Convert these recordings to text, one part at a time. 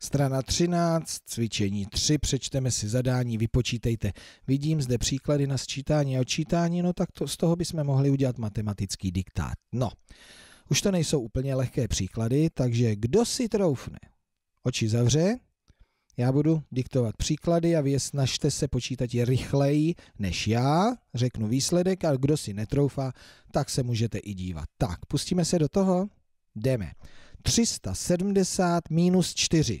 Strana 13, cvičení 3, přečteme si zadání, vypočítejte. Vidím zde příklady na sčítání a odčítání, no tak to, z toho bychom mohli udělat matematický diktát. No, už to nejsou úplně lehké příklady, takže kdo si troufne? Oči zavře, já budu diktovat příklady a vy snažte se počítat je rychleji než já, řeknu výsledek a kdo si netroufá, tak se můžete i dívat. Tak, pustíme se do toho, jdeme. 370 minus 4.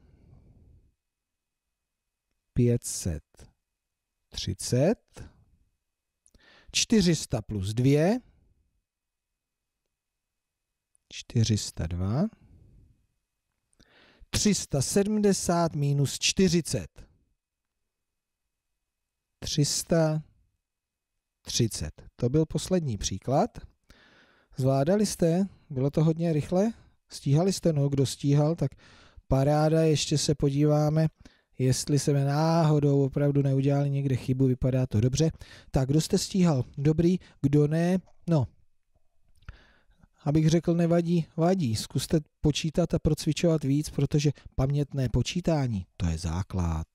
530, 400 plus 2, 402, 370 minus 40, 330. To byl poslední příklad. Zvládali jste? Bylo to hodně rychle? Stíhali jste? No, kdo stíhal, tak paráda. Ještě se podíváme Jestli se mi náhodou opravdu neudělali někde chybu, vypadá to dobře. Tak, kdo jste stíhal? Dobrý, kdo ne? No, abych řekl, nevadí, vadí. Zkuste počítat a procvičovat víc, protože pamětné počítání, to je základ.